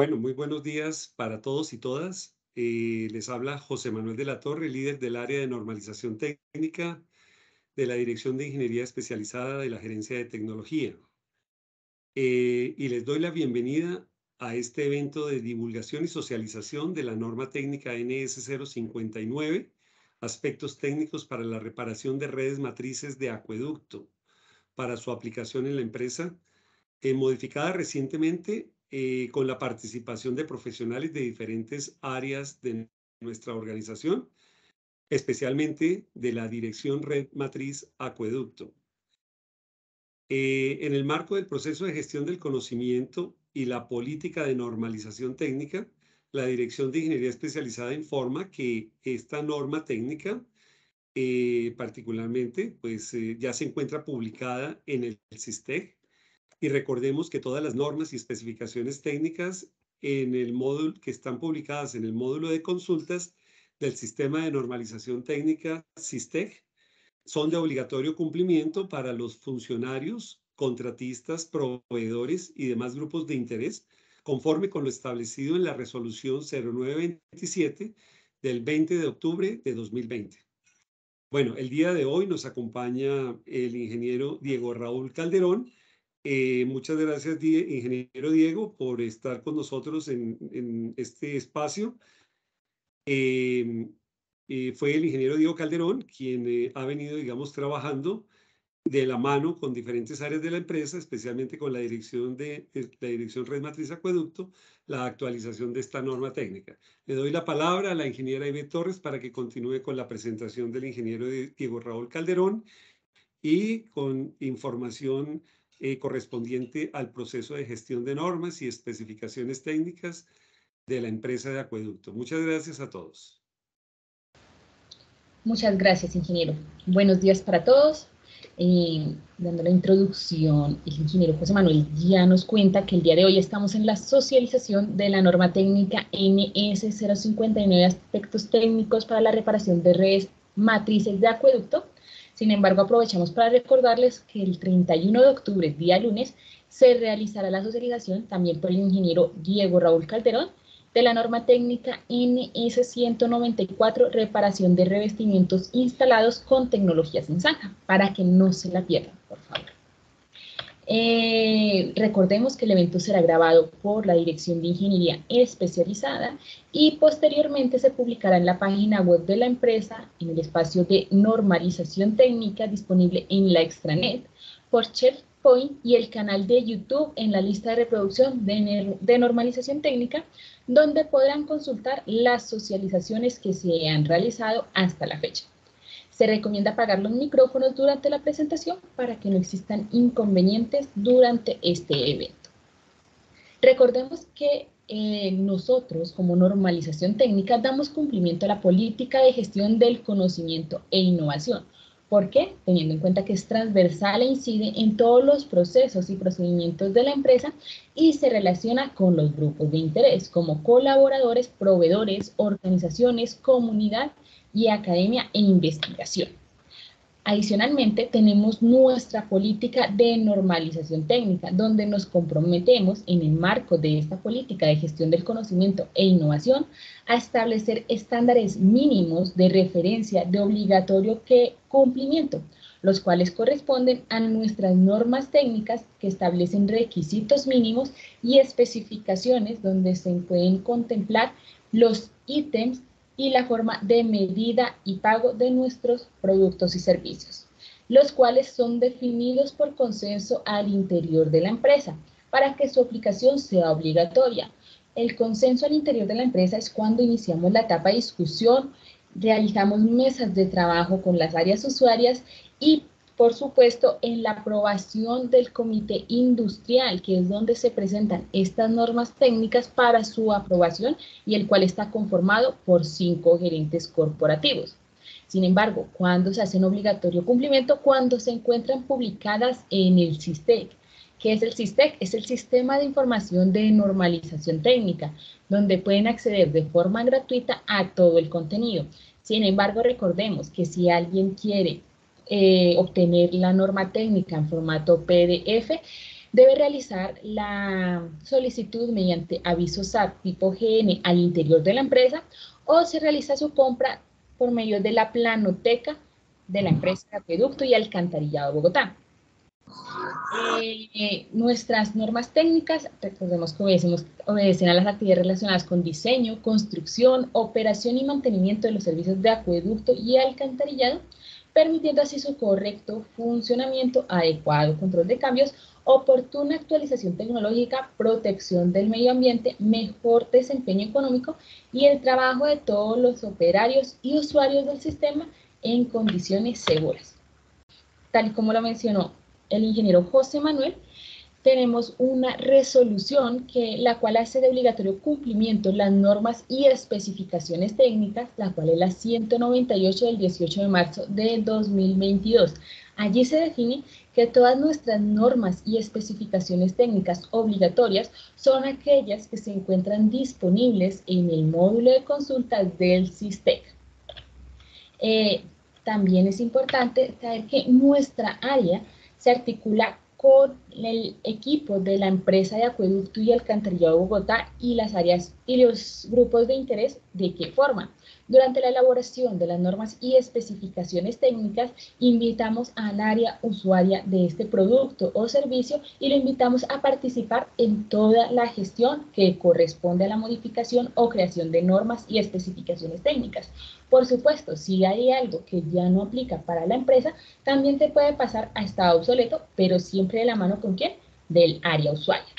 Bueno, muy buenos días para todos y todas. Eh, les habla José Manuel de la Torre, líder del área de normalización técnica de la Dirección de Ingeniería Especializada de la Gerencia de Tecnología. Eh, y les doy la bienvenida a este evento de divulgación y socialización de la norma técnica NS 059, aspectos técnicos para la reparación de redes matrices de acueducto para su aplicación en la empresa, eh, modificada recientemente eh, con la participación de profesionales de diferentes áreas de nuestra organización, especialmente de la Dirección Red Matriz Acueducto. Eh, en el marco del proceso de gestión del conocimiento y la política de normalización técnica, la Dirección de Ingeniería Especializada informa que esta norma técnica eh, particularmente, pues ya se encuentra publicada en el, SISTEC, y recordemos que todas las normas y especificaciones técnicas en el módulo, que están publicadas en el módulo de consultas del Sistema de Normalización Técnica, SISTEC, son de obligatorio cumplimiento para los funcionarios, contratistas, proveedores y demás grupos de interés, conforme con lo establecido en la resolución 0927 del 20 de octubre de 2020. Bueno, el día de hoy nos acompaña el ingeniero Diego Raúl Calderón, eh, muchas gracias, ingeniero Diego, por estar con nosotros en, este espacio. Eh, eh, fue el ingeniero Diego Calderón quien ha venido, digamos, trabajando de la mano con diferentes áreas de la empresa, especialmente con la dirección de, la dirección Red Matriz Acueducto, la actualización de esta norma técnica. Le doy la palabra a la ingeniera Ibe Torres para que continúe con la presentación del ingeniero Diego Raúl Calderón y con información eh, correspondiente al proceso de gestión de normas y especificaciones técnicas de la empresa de acueducto. Muchas gracias a todos. Muchas gracias, ingeniero. Buenos días para todos. Eh, dando la introducción, el ingeniero José Manuel ya nos cuenta que el día de hoy estamos en la socialización de la norma técnica NS059 aspectos técnicos para la reparación de redes matrices de acueducto sin embargo, aprovechamos para recordarles que el 31 de octubre, día lunes, se realizará la socialización también por el ingeniero Diego Raúl Calderón de la norma técnica NS 194, reparación de revestimientos instalados con en zanja, para que no se la pierdan, por favor. Eh, recordemos que el evento será grabado por la Dirección de Ingeniería Especializada y posteriormente se publicará en la página web de la empresa en el espacio de normalización técnica disponible en la extranet por SharePoint y el canal de YouTube en la lista de reproducción de normalización técnica donde podrán consultar las socializaciones que se han realizado hasta la fecha. Se recomienda apagar los micrófonos durante la presentación para que no existan inconvenientes durante este evento. Recordemos que eh, nosotros, como normalización técnica, damos cumplimiento a la política de gestión del conocimiento e innovación. ¿Por qué? Teniendo en cuenta que es transversal e incide en todos los procesos y procedimientos de la empresa y se relaciona con los grupos de interés, como colaboradores, proveedores, organizaciones, comunidad y academia e investigación. Adicionalmente, tenemos nuestra política de normalización técnica, donde nos comprometemos en el marco de esta política de gestión del conocimiento e innovación a establecer estándares mínimos de referencia de obligatorio que cumplimiento, los cuales corresponden a nuestras normas técnicas que establecen requisitos mínimos y especificaciones donde se pueden contemplar los ítems y la forma de medida y pago de nuestros productos y servicios, los cuales son definidos por consenso al interior de la empresa para que su aplicación sea obligatoria. El consenso al interior de la empresa es cuando iniciamos la etapa de discusión, realizamos mesas de trabajo con las áreas usuarias y por supuesto, en la aprobación del comité industrial, que es donde se presentan estas normas técnicas para su aprobación y el cual está conformado por cinco gerentes corporativos. Sin embargo, cuando se hacen obligatorio cumplimiento? Cuando se encuentran publicadas en el SISTEC. ¿Qué es el SISTEC? Es el Sistema de Información de Normalización Técnica, donde pueden acceder de forma gratuita a todo el contenido. Sin embargo, recordemos que si alguien quiere eh, obtener la norma técnica en formato PDF, debe realizar la solicitud mediante aviso SAT tipo GN al interior de la empresa o se realiza su compra por medio de la planoteca de la empresa Acueducto y Alcantarillado Bogotá. Eh, nuestras normas técnicas, recordemos que obedecen a las actividades relacionadas con diseño, construcción, operación y mantenimiento de los servicios de acueducto y alcantarillado, permitiendo así su correcto funcionamiento, adecuado control de cambios, oportuna actualización tecnológica, protección del medio ambiente, mejor desempeño económico y el trabajo de todos los operarios y usuarios del sistema en condiciones seguras. Tal y como lo mencionó el ingeniero José Manuel, tenemos una resolución que la cual hace de obligatorio cumplimiento las normas y especificaciones técnicas, la cual es la 198 del 18 de marzo de 2022. Allí se define que todas nuestras normas y especificaciones técnicas obligatorias son aquellas que se encuentran disponibles en el módulo de consultas del SISTEC. Eh, también es importante saber que nuestra área se articula con el equipo de la empresa de acueducto y alcantarillado de Bogotá y las áreas y los grupos de interés de qué forma. Durante la elaboración de las normas y especificaciones técnicas, invitamos al área usuaria de este producto o servicio y lo invitamos a participar en toda la gestión que corresponde a la modificación o creación de normas y especificaciones técnicas. Por supuesto, si hay algo que ya no aplica para la empresa, también se puede pasar a estado obsoleto, pero siempre de la mano con quién? Del área usuaria.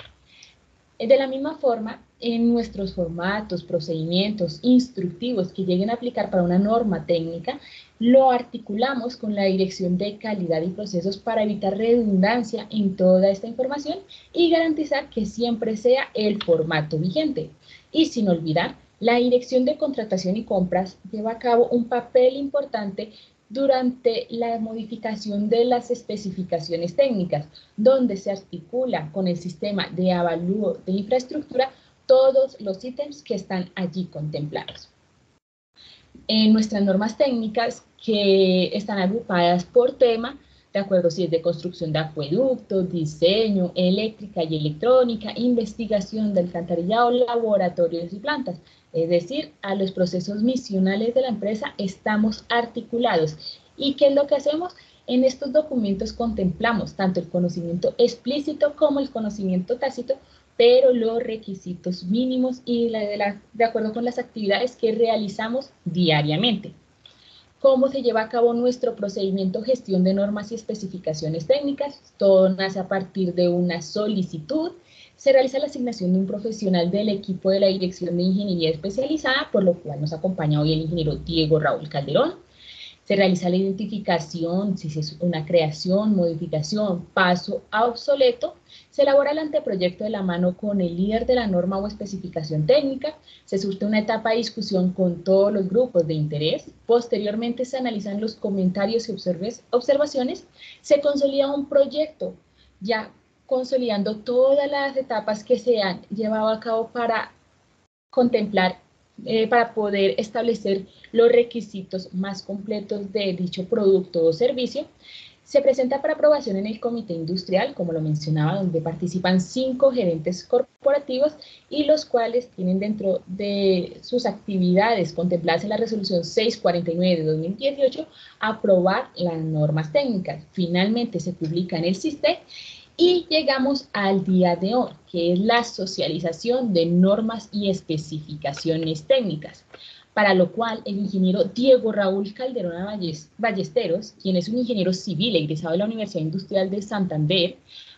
De la misma forma, en nuestros formatos, procedimientos instructivos que lleguen a aplicar para una norma técnica, lo articulamos con la Dirección de Calidad y Procesos para evitar redundancia en toda esta información y garantizar que siempre sea el formato vigente. Y sin olvidar, la Dirección de Contratación y Compras lleva a cabo un papel importante durante la modificación de las especificaciones técnicas, donde se articula con el sistema de avalúo de infraestructura todos los ítems que están allí contemplados. En nuestras normas técnicas que están agrupadas por tema, de acuerdo si es de construcción de acueductos, diseño, eléctrica y electrónica, investigación de alcantarillado, laboratorios y plantas. Es decir, a los procesos misionales de la empresa estamos articulados. ¿Y qué es lo que hacemos? En estos documentos contemplamos tanto el conocimiento explícito como el conocimiento tácito pero los requisitos mínimos y de, acuerdo con las actividades que realizamos diariamente. ¿Cómo se lleva a cabo nuestro procedimiento gestión de normas y especificaciones técnicas? Todo nace a partir de una solicitud se realiza la asignación de un profesional del equipo de la Dirección de Ingeniería Especializada, por lo cual nos acompaña hoy el ingeniero Diego Raúl Calderón. Se realiza la identificación, si es una creación, modificación, paso a obsoleto. Se elabora el anteproyecto de la mano con el líder de la norma o especificación técnica. Se surte una etapa de discusión con todos los grupos de interés. Posteriormente se analizan los comentarios y observaciones. Se consolida un proyecto ya consolidando todas las etapas que se han llevado a cabo para contemplar eh, para poder establecer los requisitos más completos de dicho producto o servicio. Se presenta para aprobación en el comité industrial, como lo mencionaba, donde participan cinco gerentes corporativos y los cuales tienen dentro de sus actividades contempladas en la resolución 649 de 2018 aprobar las normas técnicas. Finalmente se publica en el SISTE. Y llegamos al día de hoy, que es la socialización de normas y especificaciones técnicas, para lo cual el ingeniero Diego Raúl Calderona Ballesteros, quien es un ingeniero civil e egresado de la Universidad Industrial de Santander,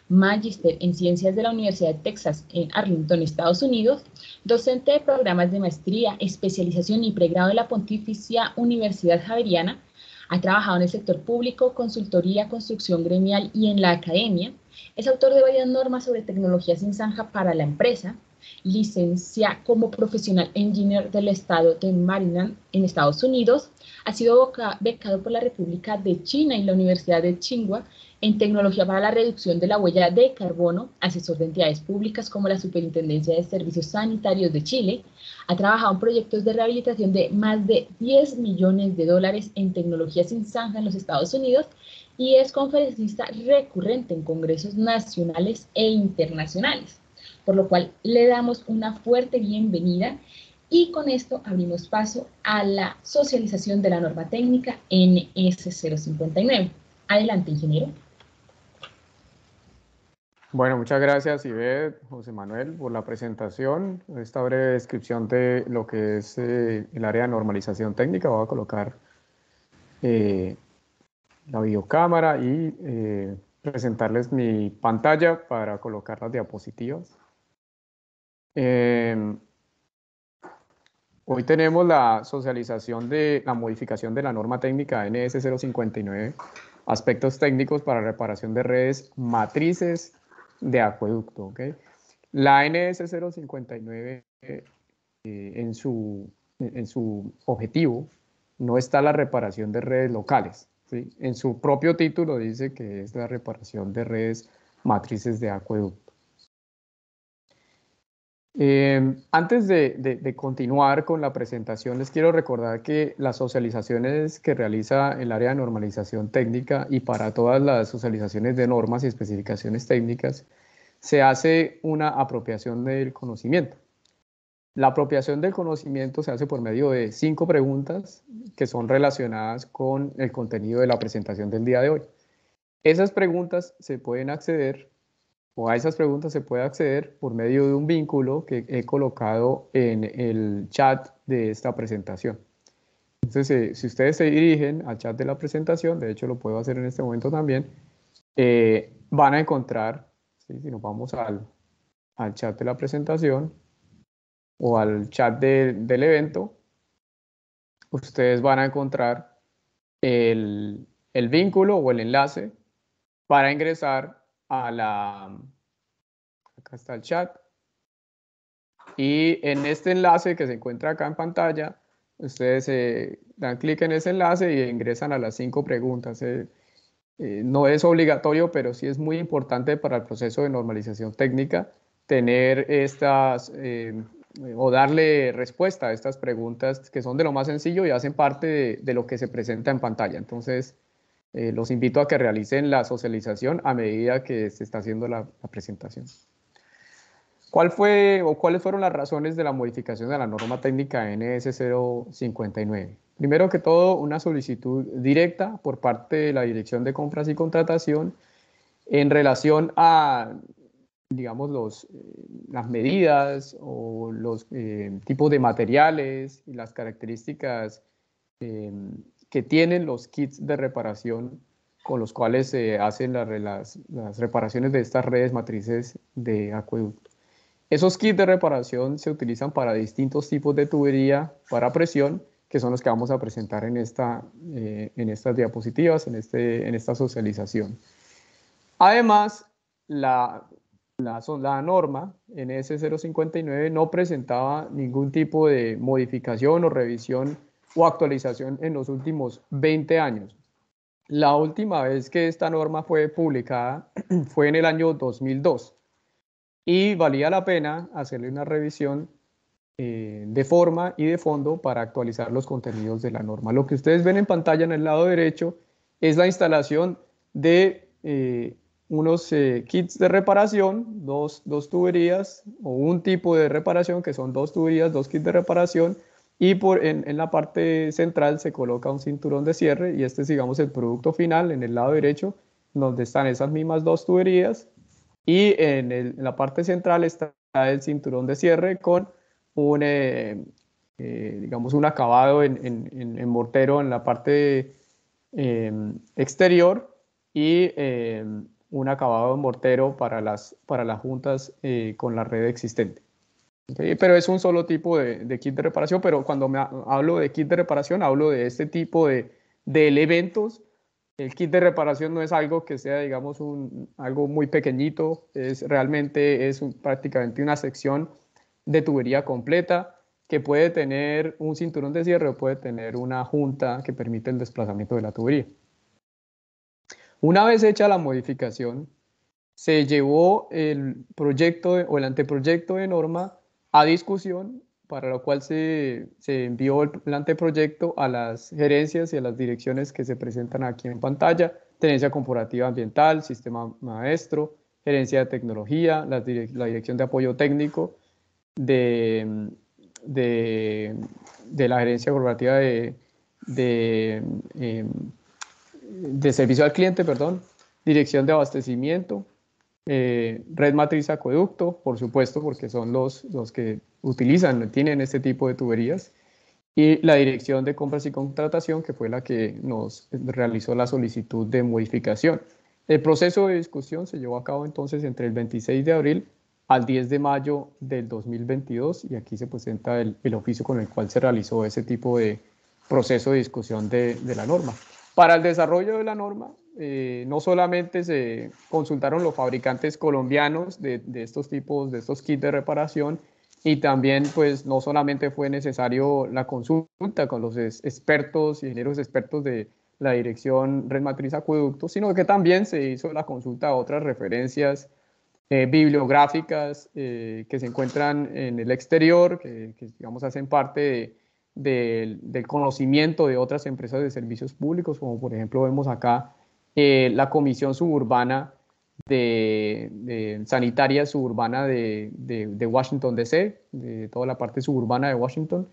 magíster en ciencias de la Universidad de Texas en Arlington, Estados Unidos, docente de programas de maestría, especialización y pregrado de la Pontificia Universidad Javeriana, ha trabajado en el sector público, consultoría, construcción gremial y en la academia, es autor de varias normas sobre tecnología sin zanja para la empresa, licencia como profesional engineer del estado de Maryland en Estados Unidos, ha sido becado por la República de China y la Universidad de Tsinghua en tecnología para la reducción de la huella de carbono, asesor de entidades públicas como la Superintendencia de Servicios Sanitarios de Chile, ha trabajado en proyectos de rehabilitación de más de 10 millones de dólares en tecnología sin zanja en los Estados Unidos y es conferencista recurrente en congresos nacionales e internacionales, por lo cual le damos una fuerte bienvenida y con esto abrimos paso a la socialización de la norma técnica NS059. Adelante, ingeniero. Bueno, muchas gracias Ivette, José Manuel, por la presentación, esta breve descripción de lo que es eh, el área de normalización técnica. Voy a colocar eh, la videocámara y eh, presentarles mi pantalla para colocar las diapositivas. Em, hoy tenemos la socialización de la modificación de la norma técnica NS 059, aspectos técnicos para reparación de redes matrices de acueducto. La NS 059 eh, en, su, en su objetivo no está la reparación de redes locales, en su propio título dice que es la reparación de redes matrices de acueducto. Eh, antes de, continuar con la presentación, les quiero recordar que las socializaciones que realiza el área de normalización técnica y para todas las socializaciones de normas y especificaciones técnicas, se hace una apropiación del conocimiento. La apropiación del conocimiento se hace por medio de cinco preguntas que son relacionadas con el contenido de la presentación del día de hoy. Esas preguntas se pueden acceder o a esas preguntas se puede acceder por medio de un vínculo que he colocado en el chat de esta presentación. Entonces, eh, si ustedes se dirigen al chat de la presentación, de hecho lo puedo hacer en este momento también, eh, van a encontrar, si nos vamos al, al chat de la presentación, o al chat del evento, ustedes van a encontrar el, el vínculo o el enlace para ingresar a la... Acá está el chat. Y en este enlace que se encuentra acá en pantalla, ustedes eh, dan clic en ese enlace y ingresan a las cinco preguntas. Eh, eh, no es obligatorio, pero sí es muy importante para el proceso de normalización técnica tener estas eh, o darle respuesta a estas preguntas que son de lo más sencillo y hacen parte de, lo que se presenta en pantalla. Entonces, eh, los invito a que realicen la socialización a medida que se está haciendo la, la, presentación. ¿Cuál fue o cuáles fueron las razones de la modificación de la norma técnica NS059? Primero que todo, una solicitud directa por parte de la Dirección de Compras y Contratación en relación a digamos, los, eh, las medidas o los eh, tipos de materiales y las características em, que tienen los kits de reparación con los cuales se hacen las, reparaciones de estas redes matrices de acueducto. Esos kits de reparación se utilizan para distintos tipos de tubería para presión, que son los que vamos a presentar en, esta, eh, en estas diapositivas, en, este, en esta socialización. Además, la la, la norma NS059 no presentaba ningún tipo de modificación o revisión o actualización en los últimos 20 años. La última vez que esta norma fue publicada fue en el año 2002 y valía la pena hacerle una revisión eh, de forma y de fondo para actualizar los contenidos de la norma. Lo que ustedes ven en pantalla en el lado derecho es la instalación de eh, unos eh, kits de reparación, dos, dos, tuberías o un tipo de reparación que son dos tuberías, dos kits de reparación y por, en, en, la parte central se coloca un cinturón de cierre y este es digamos el producto final en el lado derecho donde están esas mismas dos tuberías y en, la parte central está el cinturón de cierre con un, eh, eh, digamos un acabado en, en, mortero en la parte exterior y un acabado mortero para las, para las juntas eh, con la red existente. pero es un solo tipo de, kit de reparación, pero cuando hablo de kit de reparación, hablo de este tipo de, elementos. El kit de reparación no es algo que sea, digamos, un, algo muy pequeñito, es realmente es prácticamente una sección de tubería completa que puede tener un cinturón de cierre o puede tener una junta que permite el desplazamiento de la tubería. Una vez hecha la modificación, se llevó el proyecto o el anteproyecto de norma a discusión, para lo cual se, envió el, anteproyecto a las gerencias y a las direcciones que se presentan aquí en pantalla, Tenencia Corporativa Ambiental, Sistema Maestro, Gerencia de Tecnología, la, Dirección de Apoyo Técnico de, de, la Gerencia Corporativa de... Em, de servicio al cliente, perdón, dirección de abastecimiento, eh, red matriz acueducto, por supuesto, porque son los, los que utilizan, tienen este tipo de tuberías, y la dirección de compras y contratación, que fue la que nos realizó la solicitud de modificación. El proceso de discusión se llevó a cabo entonces entre el 26 de abril al 10 de mayo del 2022 y aquí se presenta el, oficio con el cual se realizó ese tipo de proceso de discusión de la norma. Para el desarrollo de la norma, eh, no solamente se consultaron los fabricantes colombianos de, estos tipos, de estos kits de reparación, y también pues no solamente fue necesario la consulta con los expertos, ingenieros expertos de la dirección Red Matriz Acueducto, sino que también se hizo la consulta a otras referencias eh, bibliográficas eh, que se encuentran en el exterior, que, que digamos hacen parte de del, conocimiento de otras empresas de servicios públicos, como por ejemplo vemos acá eh, la Comisión Suburbana de, Sanitaria Suburbana de, Washington DC, de toda la parte suburbana de Washington.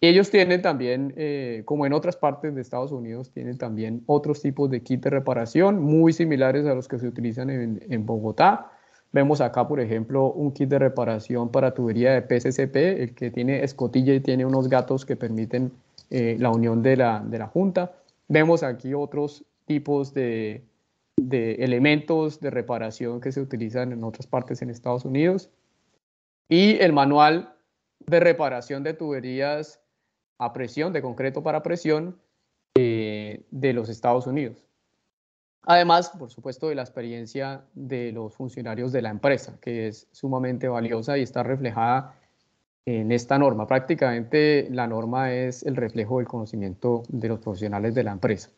Ellos tienen también, eh, como en otras partes de Estados Unidos, tienen también otros tipos de kit de reparación muy similares a los que se utilizan en Bogotá. Vemos acá, por ejemplo, un kit de reparación para tubería de pscp el que tiene escotilla y tiene unos gatos que permiten eh, la unión de la, junta. Vemos aquí otros tipos de, elementos de reparación que se utilizan en otras partes en Estados Unidos. Y el manual de reparación de tuberías a presión, de concreto para presión, eh, de los Estados Unidos. Además, por supuesto, de la experiencia de los funcionarios de la empresa, que es sumamente valiosa y está reflejada en esta norma. Prácticamente la norma es el reflejo del conocimiento de los profesionales de la empresa.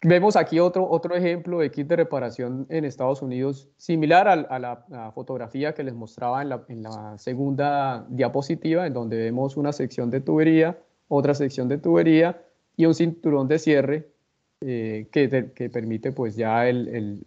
Vemos aquí otro, otro ejemplo de kit de reparación en Estados Unidos, similar a, la fotografía que les mostraba en la segunda diapositiva, en donde vemos una sección de tubería, otra sección de tubería y un cinturón de cierre eh, que, permite pues ya el,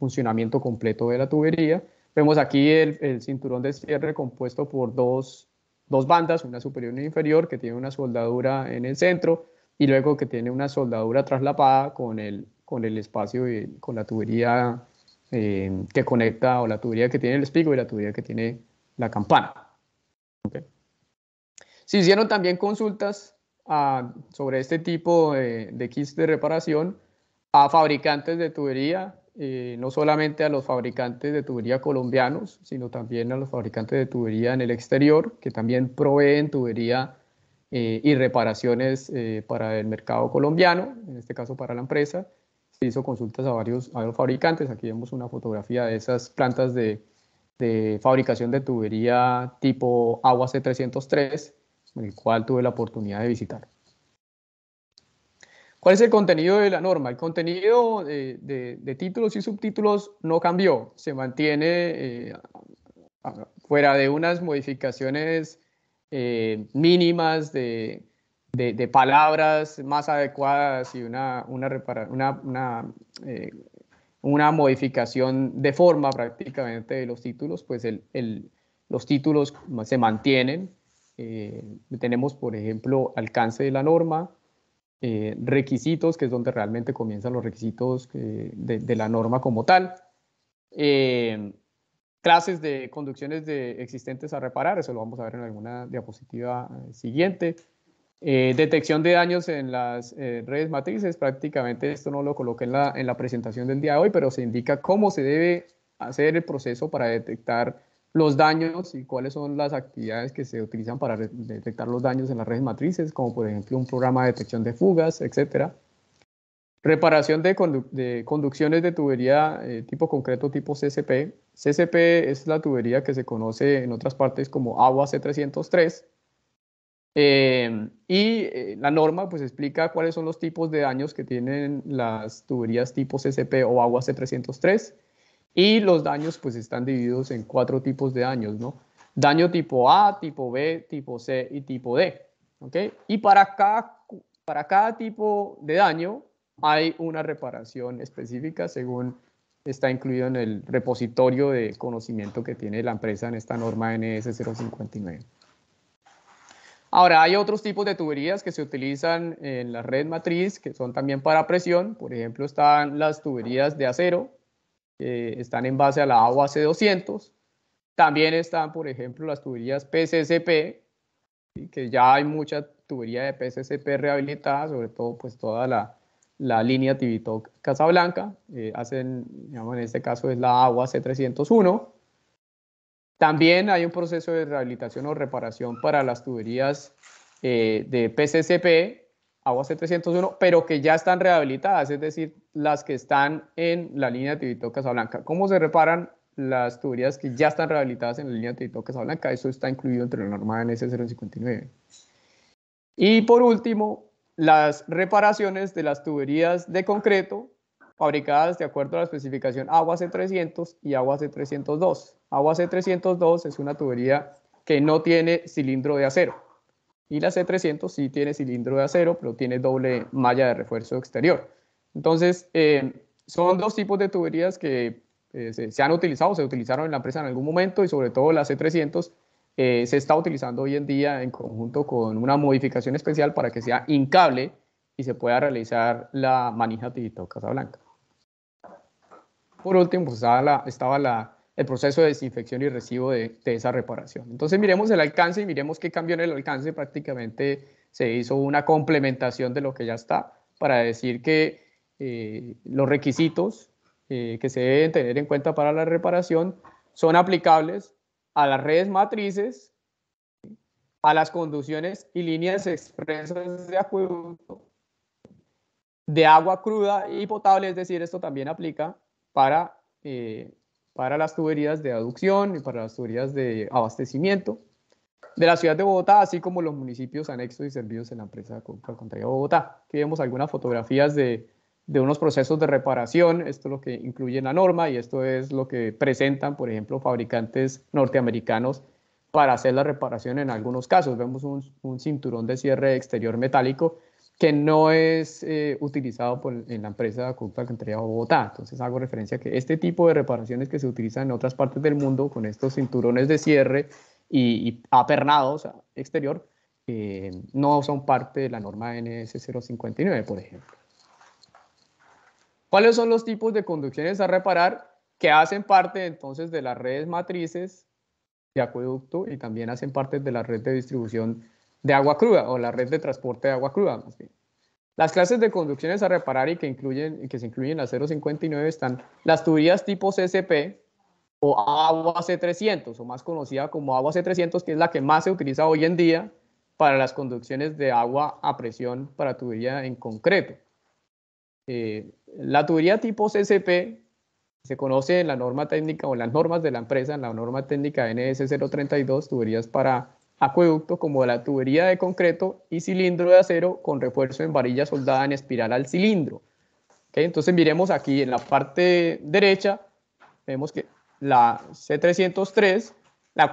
funcionamiento completo de la tubería. Vemos aquí el, cinturón de cierre compuesto por dos, dos bandas, una superior y una inferior, que tiene una soldadura en el centro y luego que tiene una soldadura traslapada con el, con el espacio, y, con la tubería eh, que conecta o la tubería que tiene el espigo y la tubería que tiene la campana. Se hicieron también consultas sobre este tipo de, kits de reparación a fabricantes de tubería, eh, no solamente a los fabricantes de tubería colombianos, sino también a los fabricantes de tubería en el exterior, que también proveen tubería eh, y reparaciones eh, para el mercado colombiano, en este caso para la empresa. Se hizo consultas a varios, a fabricantes, aquí vemos una fotografía de esas plantas de, de fabricación de tubería tipo agua C303, el cual tuve la oportunidad de visitar. ¿Cuál es el contenido de la norma? El contenido eh, de, títulos y subtítulos no cambió, se mantiene eh, fuera de unas modificaciones eh, mínimas de, palabras más adecuadas y una, una, modificación de forma prácticamente de los títulos, pues los títulos se mantienen eh, tenemos, por ejemplo, alcance de la norma, eh, requisitos, que es donde realmente comienzan los requisitos eh, de, la norma como tal, clases de conducciones de existentes a reparar, eso lo vamos a ver en alguna diapositiva siguiente, detección de daños en las redes matrices, prácticamente esto no lo coloqué en la, en la presentación del día de hoy, pero se indica cómo se debe hacer el proceso para detectar los daños y cuáles son las actividades que se utilizan para detectar los daños en las redes matrices, como por ejemplo un programa de detección de fugas, etc. Reparación de, conducciones de tubería eh, tipo concreto tipo CCP. CCP es la tubería que se conoce en otras partes como agua C303. Em, y eh, la norma pues explica cuáles son los tipos de daños que tienen las tuberías tipo CCP o agua C303 y los daños pues están divididos en cuatro tipos de daños, ¿no? Daño tipo A, tipo B, tipo C y tipo D. Y para cada, para cada tipo de daño hay una reparación específica según está incluido en el repositorio de conocimiento que tiene la empresa en esta norma NS 059. Ahora, hay otros tipos de tuberías que se utilizan en la red matriz que son también para presión. Por ejemplo, están las tuberías de acero, eh, están en base a la agua c 200. También están, por ejemplo, las tuberías PCCP, que ya hay mucha tubería de PCCP rehabilitada, sobre todo pues toda la, línea Tibitoc Casablanca, eh, hacen, digamos, en este caso es la agua C301. También hay un proceso de rehabilitación o reparación para las tuberías eh, de PCCP, agua C301, pero que ya están rehabilitadas, es decir, las que están en la línea de Tibito Casablanca. ¿Cómo se reparan las tuberías que ya están rehabilitadas en la línea de Tibito Casablanca? Eso está incluido entre la norma NS 059. Y por último, las reparaciones de las tuberías de concreto fabricadas de acuerdo a la especificación Agua C300 y Agua C302. Agua C302 es una tubería que no tiene cilindro de acero. Y la C300 sí tiene cilindro de acero, pero tiene doble malla de refuerzo exterior. Entonces, eh, son dos tipos de tuberías que eh, se, han utilizado, se utilizaron en la empresa en algún momento y sobre todo la C300 eh, se está utilizando hoy en día en conjunto con una modificación especial para que sea incable y se pueda realizar la manija casa Casablanca. Por último, pues, estaba, el proceso de desinfección y recibo de, de esa reparación. Entonces miremos el alcance y miremos qué cambió en el alcance. Prácticamente se hizo una complementación de lo que ya está para decir que eh, los requisitos eh, que se deben tener en cuenta para la reparación son aplicables a las redes matrices, a las conducciones y líneas expresas de acueducto, de agua cruda y potable, es decir, esto también aplica para, eh, para las tuberías de aducción y para las tuberías de abastecimiento de la ciudad de Bogotá, así como los municipios anexos y servidos en la empresa contrario de Bogotá. Aquí vemos algunas fotografías de, de unos procesos de reparación, esto es lo que incluye la norma y esto es lo que presentan, por ejemplo, fabricantes norteamericanos para hacer la reparación en algunos casos. Vemos un, cinturón de cierre exterior metálico que no es eh, utilizado en la empresa de Acueducto de Bogotá. Entonces hago referencia a que este tipo de reparaciones que se utilizan en otras partes del mundo con estos cinturones de cierre y, apernados exterior eh, no son parte de la norma NS 059, por ejemplo. ¿Cuáles son los tipos de conducciones a reparar que hacen parte entonces de las redes matrices de acueducto y también hacen parte de la red de distribución de agua cruda o la red de transporte de agua cruda más bien? Las clases de conducciones a reparar y que, incluyen, y que se incluyen a 059 están las tuberías tipo CCP o agua C300 o más conocida como agua C300 que es la que más se utiliza hoy en día para las conducciones de agua a presión para tubería en concreto. Eh, la tubería tipo CCP se conoce en la norma técnica o en las normas de la empresa, en la norma técnica NS 032, tuberías para acueducto, como la tubería de concreto y cilindro de acero con refuerzo en varilla soldada en espiral al cilindro. Entonces miremos aquí en la parte derecha, vemos que la C303 la,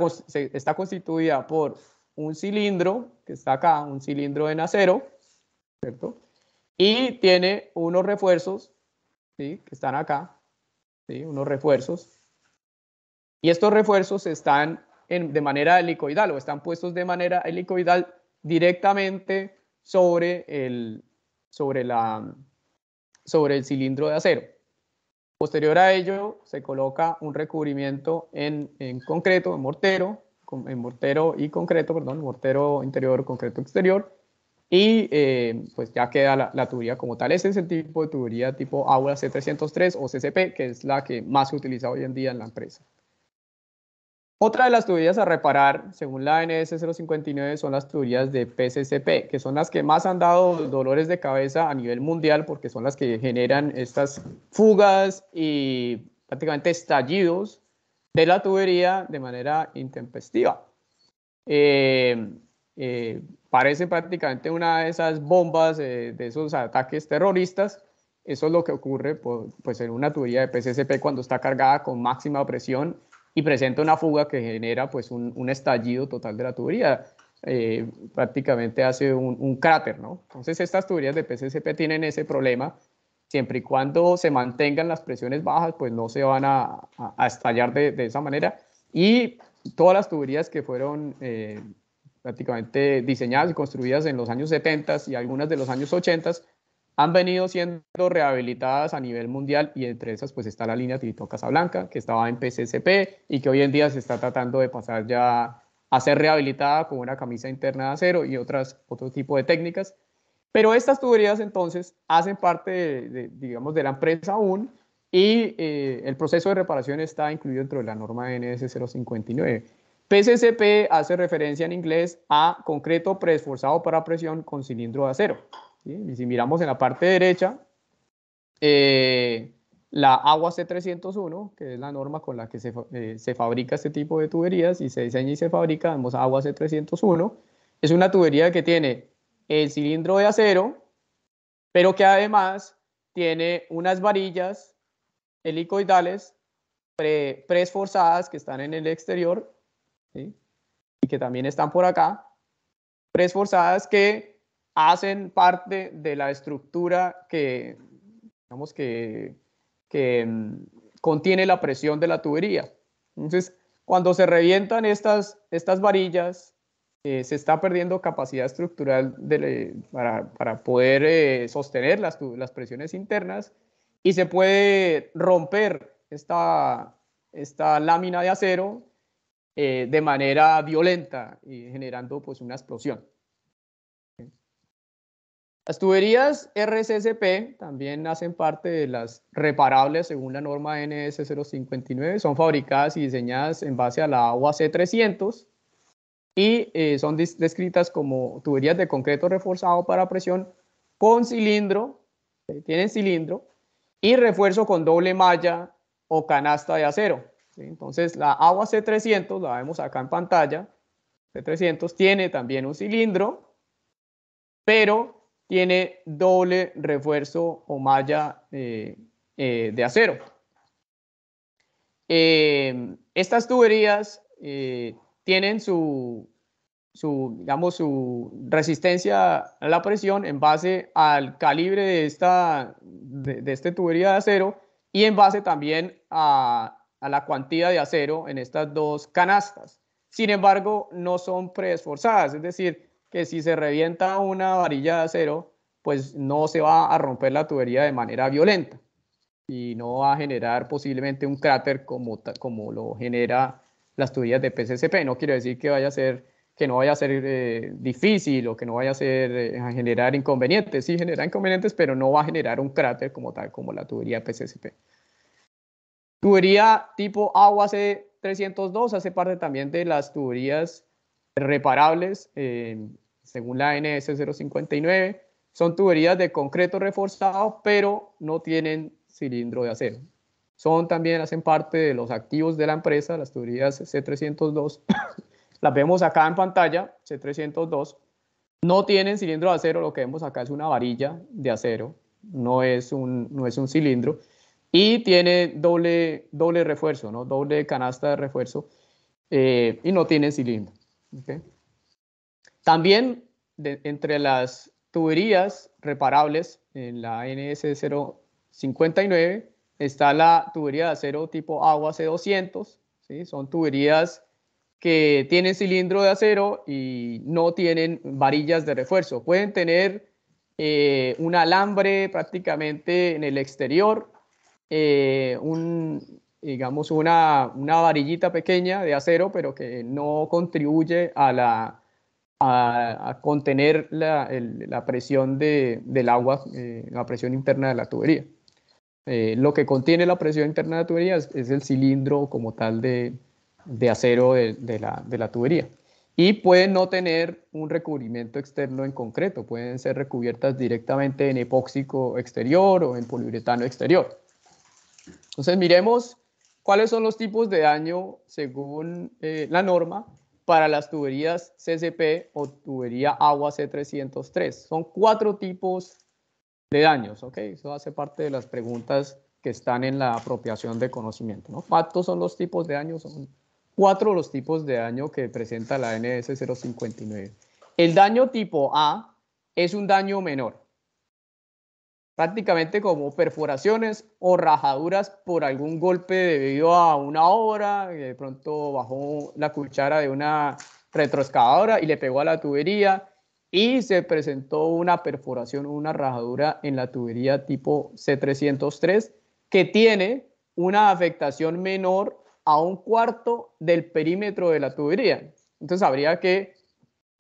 está constituida por un cilindro, que está acá, un cilindro en acero, ¿cierto? Y tiene unos refuerzos, que están acá, ¿sí? unos refuerzos. Y estos refuerzos están en, de manera helicoidal o están puestos de manera helicoidal directamente sobre el, sobre, la, sobre el cilindro de acero. Posterior a ello se coloca un recubrimiento en, en concreto, en mortero, en mortero y concreto, perdón, mortero interior, concreto exterior, y eh, pues ya queda la, tubería como tal. Ese es el tipo de tubería tipo Aura C303 o CCP, que es la que más se utiliza hoy en día en la empresa. Otra de las tuberías a reparar, según la NS059, son las tuberías de PCCP, que son las que más han dado dolores de cabeza a nivel mundial porque son las que generan estas fugas y prácticamente estallidos de la tubería de manera intempestiva. Eh, eh, parece prácticamente una de esas bombas eh, de esos ataques terroristas. Eso es lo que ocurre pues, en una tubería de PCCP cuando está cargada con máxima presión y presenta una fuga que genera pues, un, estallido total de la tubería. Eh, prácticamente hace un, cráter, ¿no? Entonces estas tuberías de PCCP tienen ese problema. Siempre y cuando se mantengan las presiones bajas, pues no se van a, estallar de, esa manera. Y todas las tuberías que fueron prácticamente diseñadas y construidas en los años 70 y algunas de los años 80, han venido siendo rehabilitadas a nivel mundial y entre esas pues está la línea Tritón Casablanca, que estaba en PCCP y que hoy en día se está tratando de pasar ya a ser rehabilitada con una camisa interna de acero y otras, otro tipo de técnicas. Pero estas tuberías entonces hacen parte, digamos, de la empresa aún y eh, el proceso de reparación está incluido dentro de la norma NS 059. PCCP hace referencia en inglés a concreto preesforzado para presión con cilindro de acero. Y si miramos en la parte derecha, eh, la agua C301, que es la norma con la que se, eh, se, fabrica este tipo de tuberías y se diseña y se fabrica, vemos agua C301, es una tubería que tiene el cilindro de acero, pero que además tiene unas varillas helicoidales pre, preesforzadas que están en el exterior y que también están por acá, forzadas que hacen parte de la estructura que, digamos, que, que mm, contiene la presión de la tubería. Entonces, cuando se revientan estas, estas varillas, eh, se está perdiendo capacidad estructural para, para, poder eh, sostener las, las presiones internas y se puede romper esta, esta lámina de acero eh, de manera violenta y generando pues una explosión. Las tuberías RCCP también hacen parte de las reparables según la norma NS059, son fabricadas y diseñadas en base a la c 300 y eh, son descritas como tuberías de concreto reforzado para presión con cilindro, eh, tienen cilindro, y refuerzo con doble malla o canasta de acero. Entonces la agua C300, la vemos acá en pantalla, C300 tiene también un cilindro, pero tiene doble refuerzo o malla eh, eh, de acero. Eh, estas tuberías tienen su, su, digamos, su resistencia a la presión en base al calibre de esta, de esta tubería de acero y en base también a a la cuantía de acero en estas dos canastas. Sin embargo, no son preesforzadas, es decir, que si se revienta una varilla de acero, pues no se va a romper la tubería de manera violenta y no va a generar posiblemente un cráter como, como lo genera las tuberías de PCCP. No quiero decir que vaya a ser que no vaya a ser eh, difícil o que no vaya a ser eh, generar inconvenientes. Sí genera inconvenientes, pero no va a generar un cráter como tal como la tubería PCCP. Tubería tipo agua C302 hace parte también de las tuberías reparables, eh, según la NS059. Son tuberías de concreto reforzado, pero no tienen cilindro de acero. Son también, hacen parte de los activos de la empresa, las tuberías C302. las vemos acá en pantalla, C302. No tienen cilindro de acero, lo que vemos acá es una varilla de acero, no es un, no es un cilindro. Y tiene doble, doble refuerzo, ¿no? Doble canasta de refuerzo eh, y no tiene cilindro. También entre las tuberías reparables en la NS059 está la tubería de acero tipo agua C200. ¿sí? Son tuberías que tienen cilindro de acero y no tienen varillas de refuerzo. Pueden tener eh, un alambre prácticamente en el exterior eh, digamos, una, varillita pequeña de acero, pero que no contribuye a, a, contener la, presión del agua, eh, la presión interna de la tubería. Eh, lo que contiene la presión interna de la tubería es, el cilindro como tal de, acero de, la, de la tubería. Y pueden no tener un recubrimiento externo en concreto, pueden ser recubiertas directamente en epóxico exterior o en poliuretano exterior. Entonces miremos cuáles son los tipos de daño según eh, la norma para las tuberías CCP o tubería agua C303. Son cuatro tipos de daños, ¿ok? Eso hace parte de las preguntas que están en la apropiación de conocimiento, ¿no? ¿Cuántos son los tipos de daño? Son cuatro los tipos de daño que presenta la NS 059. El daño tipo A es un daño menor prácticamente como perforaciones o rajaduras por algún golpe debido a una obra, de pronto bajó la cuchara de una retroexcavadora y le pegó a la tubería y se presentó una perforación, una rajadura en la tubería tipo C303 que tiene una afectación menor a un cuarto del perímetro de la tubería. Entonces habría que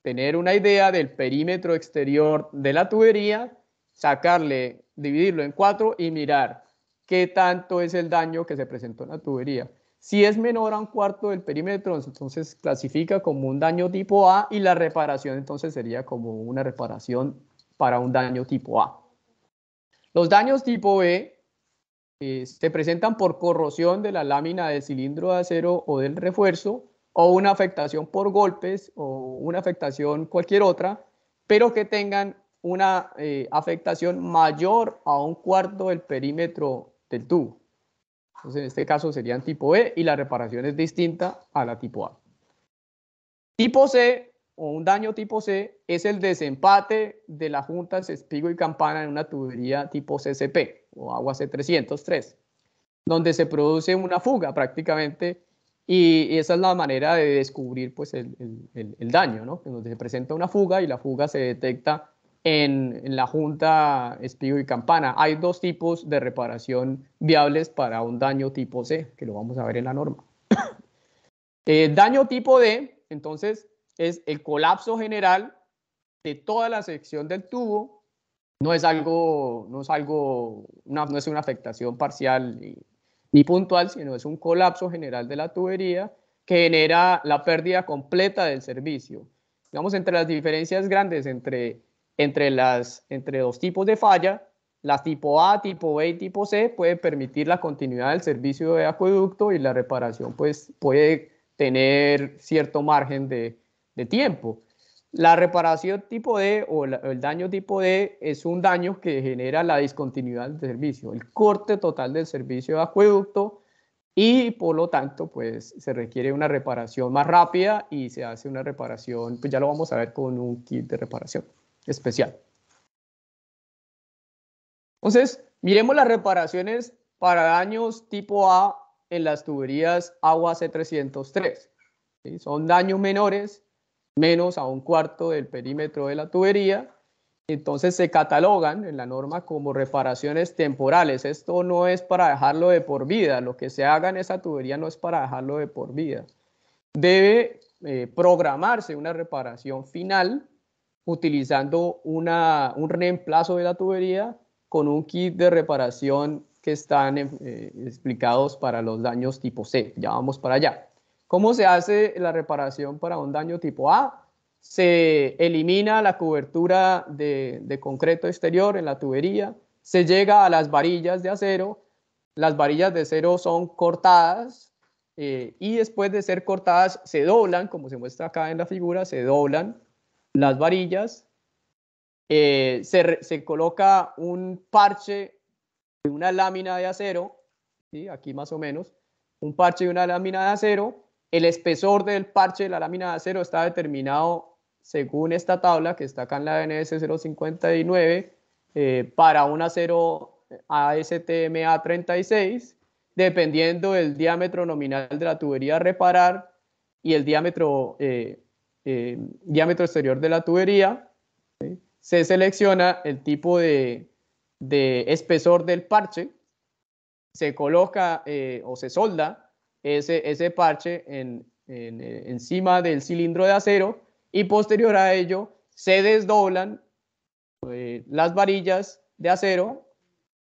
tener una idea del perímetro exterior de la tubería sacarle, dividirlo en cuatro y mirar qué tanto es el daño que se presentó en la tubería. Si es menor a un cuarto del perímetro, entonces clasifica como un daño tipo A y la reparación entonces sería como una reparación para un daño tipo A. Los daños tipo B eh, se presentan por corrosión de la lámina del cilindro de acero o del refuerzo o una afectación por golpes o una afectación cualquier otra, pero que tengan una eh, afectación mayor a un cuarto del perímetro del tubo. Entonces, en este caso serían tipo E y la reparación es distinta a la tipo A. Tipo C o un daño tipo C es el desempate de la junta junta espigo y campana en una tubería tipo CCP o agua C303, donde se produce una fuga prácticamente y esa es la manera de descubrir pues, el, daño, ¿no? donde se presenta una fuga y la fuga se detecta en, la junta espigo y campana. Hay dos tipos de reparación viables para un daño tipo C, que lo vamos a ver en la norma. El eh, daño tipo D, entonces, es el colapso general de toda la sección del tubo. No es algo, no es algo, no, es una afectación parcial ni, ni puntual, sino es un colapso general de la tubería que genera la pérdida completa del servicio. Digamos, entre las diferencias grandes entre entre, las, entre los tipos de falla, las tipo A, tipo B y tipo C puede permitir la continuidad del servicio de acueducto y la reparación pues, puede tener cierto margen de, tiempo. La reparación tipo D o el daño tipo D es un daño que genera la discontinuidad del servicio, el corte total del servicio de acueducto y por lo tanto pues se requiere una reparación más rápida y se hace una reparación, pues ya lo vamos a ver con un kit de reparación especial. Entonces, miremos las reparaciones para daños tipo A en las tuberías agua C303. Son daños menores, menos a un cuarto del perímetro de la tubería. Entonces se catalogan en la norma como reparaciones temporales. Esto no es para dejarlo de por vida. Lo que se haga en esa tubería no es para dejarlo de por vida. Debe eh, programarse una reparación final utilizando una, un reemplazo de la tubería con un kit de reparación que están eh, explicados para los daños tipo C. Ya vamos para allá. ¿Cómo se hace la reparación para un daño tipo A? Se elimina la cobertura de, de concreto exterior en la tubería, se llega a las varillas de acero, las varillas de acero son cortadas eh, y después de ser cortadas se doblan, como se muestra acá en la figura, se doblan las varillas, eh, se, coloca un parche de una lámina de acero, ¿sí? aquí más o menos, un parche de una lámina de acero, el espesor del parche de la lámina de acero está determinado según esta tabla que está acá en la NS 059 eh, para un acero ASTMA 36, dependiendo del diámetro nominal de la tubería a reparar y el diámetro eh, eh, diámetro exterior de la tubería, se selecciona el tipo de, espesor del parche, se coloca eh, o se solda ese, ese parche en, eh, encima del cilindro de acero y posterior a ello se desdoblan las varillas de acero,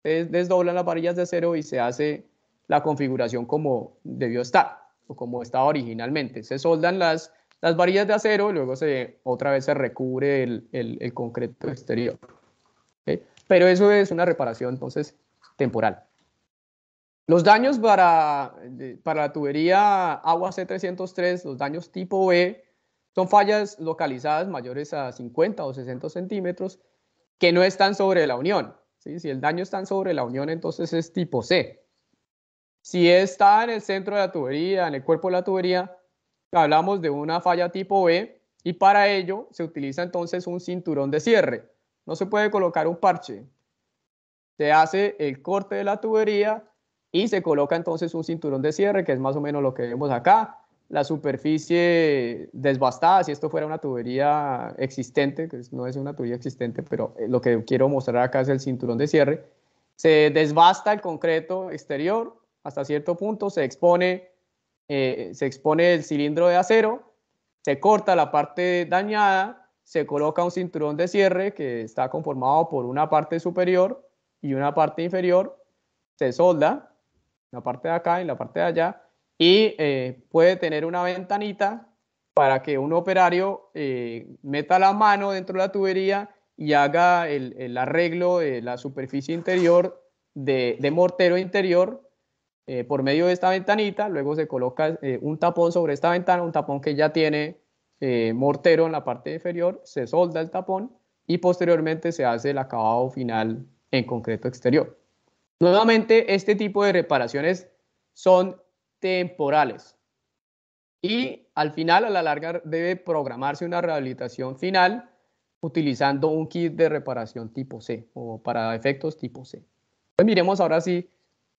se desdoblan las varillas de acero y se hace la configuración como debió estar o como estaba originalmente. Se soldan las las varillas de acero, luego se, otra vez se recubre el, concreto exterior. Pero eso es una reparación entonces temporal. Los daños para, para la tubería agua C303, los daños tipo B, son fallas localizadas mayores a 50 o 60 centímetros que no están sobre la unión. Si el daño está sobre la unión, entonces es tipo C. Si está en el centro de la tubería, en el cuerpo de la tubería, hablamos de una falla tipo B y para ello se utiliza entonces un cinturón de cierre. No se puede colocar un parche. Se hace el corte de la tubería y se coloca entonces un cinturón de cierre, que es más o menos lo que vemos acá. La superficie desbastada, si esto fuera una tubería existente, que no es una tubería existente, pero eh, lo que quiero mostrar acá es el cinturón de cierre. Se desbasta el concreto exterior hasta cierto punto, se expone eh, se expone el cilindro de acero, se corta la parte dañada, se coloca un cinturón de cierre que está conformado por una parte superior y una parte inferior, se solda, la parte de acá y la parte de allá, y eh, puede tener una ventanita para que un operario eh, meta la mano dentro de la tubería y haga el, arreglo de la superficie interior de mortero interior eh, por medio de esta ventanita, luego se coloca eh, un tapón sobre esta ventana, un tapón que ya tiene eh, mortero en la parte inferior, se solda el tapón y posteriormente se hace el acabado final en concreto exterior. Nuevamente, este tipo de reparaciones son temporales y al final, a la larga, debe programarse una rehabilitación final utilizando un kit de reparación tipo C o para efectos tipo C. Pues miremos ahora sí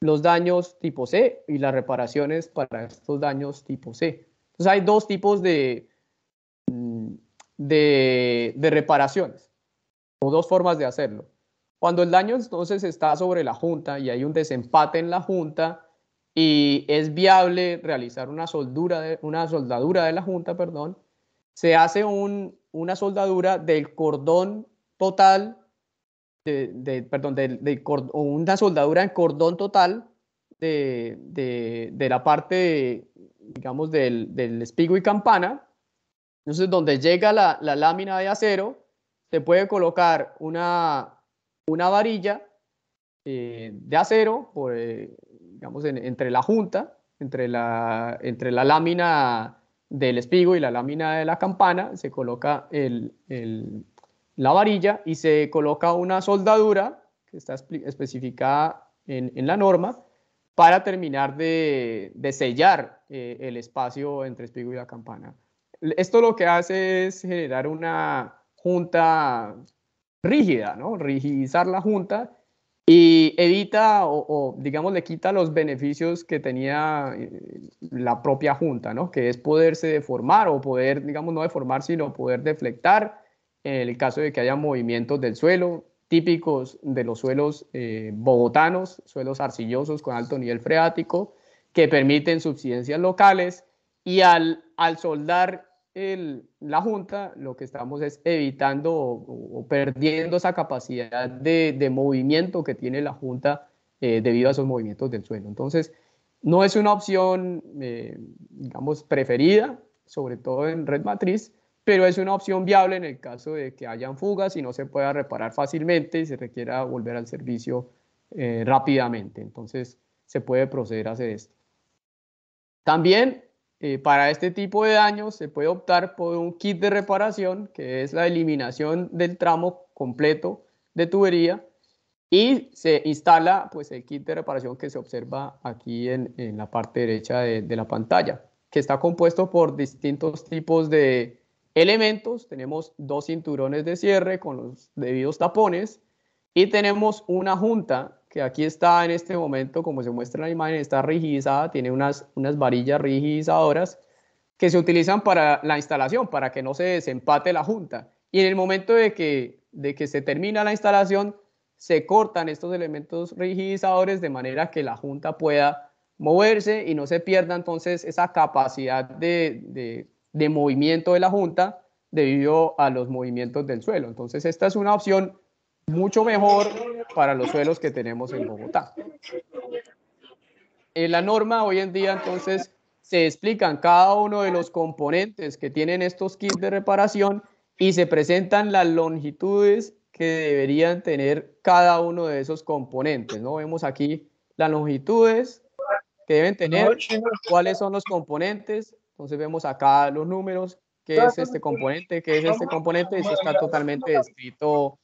los daños tipo C y las reparaciones para estos daños tipo C. Entonces hay dos tipos mm, de, de, reparaciones o dos formas de hacerlo. Cuando el daño entonces está sobre la junta y hay un desempate en la junta y es viable realizar una, soldura de, una soldadura de la junta, perdón, se hace una soldadura del cordón total de, perdón, de, una soldadura en cordón total de, la parte, digamos, del, del, espigo y campana. Entonces, donde llega la, lámina de acero, se puede colocar una, una varilla eh, de acero, por, eh, digamos, entre la junta, entre la, entre la lámina del espigo y la lámina de la campana, se coloca el la varilla y se coloca una soldadura que está especificada en, la norma para terminar de, sellar eh, el espacio entre espigo y la campana. Esto lo que hace es generar una junta rígida, ¿no? rigidizar la junta y evita o, o, digamos le quita los beneficios que tenía eh, la propia junta, ¿no? que es poderse deformar o poder, digamos, no deformar, sino poder deflectar en el caso de que haya movimientos del suelo, típicos de los suelos eh, bogotanos, suelos arcillosos con alto nivel freático, que permiten subsidencias locales y al, al soldar la Junta, lo que estamos es evitando o, perdiendo esa capacidad de, movimiento que tiene la Junta eh, debido a esos movimientos del suelo. Entonces, no es una opción, eh, digamos, preferida, sobre todo en red matriz, pero es una opción viable en el caso de que hayan fugas y no se pueda reparar fácilmente y se requiera volver al servicio eh, rápidamente. Entonces, se puede proceder a hacer esto. También, eh, para este tipo de daños, se puede optar por un kit de reparación, que es la eliminación del tramo completo de tubería, y se instala pues, el kit de reparación que se observa aquí en, en la parte derecha de la pantalla, que está compuesto por distintos tipos de elementos, tenemos dos cinturones de cierre con los debidos tapones y tenemos una junta que aquí está en este momento, como se muestra en la imagen, está rigidizada, tiene unas, unas varillas rigidizadoras que se utilizan para la instalación, para que no se desempate la junta. Y en el momento de que, de que se termina la instalación, se cortan estos elementos rigidizadores de manera que la junta pueda moverse y no se pierda entonces esa capacidad de de movimiento de la Junta debido a los movimientos del suelo. Entonces, esta es una opción mucho mejor para los suelos que tenemos en Bogotá. En la norma hoy en día, entonces, se explican cada uno de los componentes que tienen estos kits de reparación y se presentan las longitudes que deberían tener cada uno de esos componentes. ¿no? Vemos aquí las longitudes que deben tener, cuáles son los componentes, entonces vemos acá los números, qué es este componente, qué es este componente, eso está totalmente descrito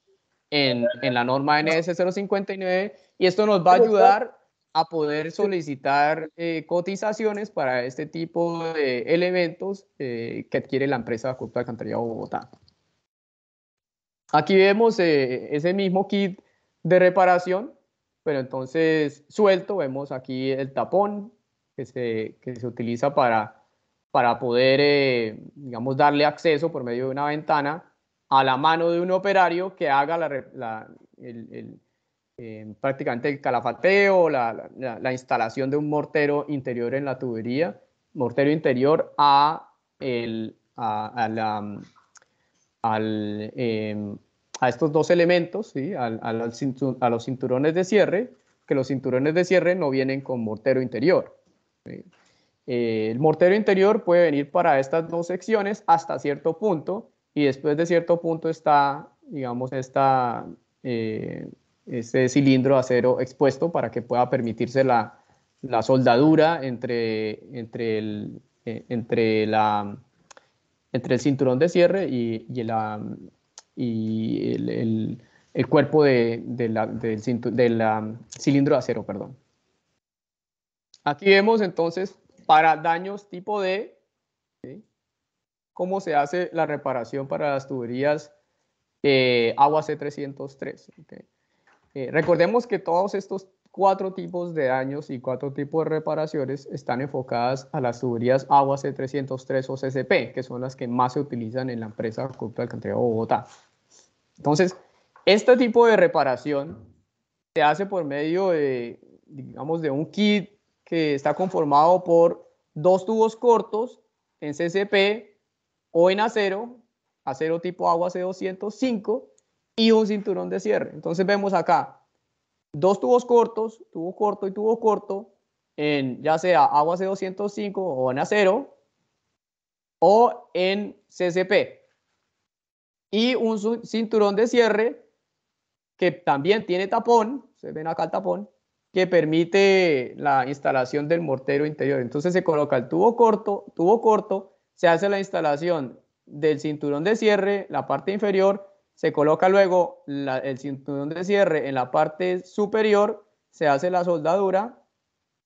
en, la norma NS059 y esto nos va a ayudar a poder solicitar eh, cotizaciones para este tipo de elementos eh, que adquiere la empresa Cultura de Bogotá. Aquí vemos eh, ese mismo kit de reparación, pero entonces suelto, vemos aquí el tapón que se utiliza para para poder, eh, digamos, darle acceso por medio de una ventana a la mano de un operario que haga la, eh, prácticamente el calafateo, la, instalación de un mortero interior en la tubería, mortero interior a, em, estos dos elementos, a, los cinturones de cierre, que los cinturones de cierre no vienen con mortero interior. ¿sí? Eh, el mortero interior puede venir para estas dos secciones hasta cierto punto y después de cierto punto está, digamos, esta, eh, este cilindro acero expuesto para que pueda permitirse la, soldadura entre, entre, el, eh, entre, la, entre el cinturón de cierre y, la, y el, cuerpo de, del, cilindro acero. Perdón. Aquí vemos entonces para daños tipo D, ¿cómo se hace la reparación para las tuberías eh, agua C303? Eh, recordemos que todos estos cuatro tipos de daños y cuatro tipos de reparaciones están enfocadas a las tuberías agua C303 o CCP, que son las que más se utilizan en la empresa de Alcantarillado Bogotá. Entonces, este tipo de reparación se hace por medio de, digamos, de un kit que está conformado por dos tubos cortos en CCP o en acero, acero tipo agua C205 y un cinturón de cierre. Entonces vemos acá dos tubos cortos, tubo corto y tubo corto, en ya sea agua C205 o en acero o en CCP. Y un cinturón de cierre que también tiene tapón, se ven acá el tapón, que permite la instalación del mortero interior. Entonces se coloca el tubo corto, tubo corto, se hace la instalación del cinturón de cierre, la parte inferior, se coloca luego el cinturón de cierre en la parte superior, se hace la soldadura,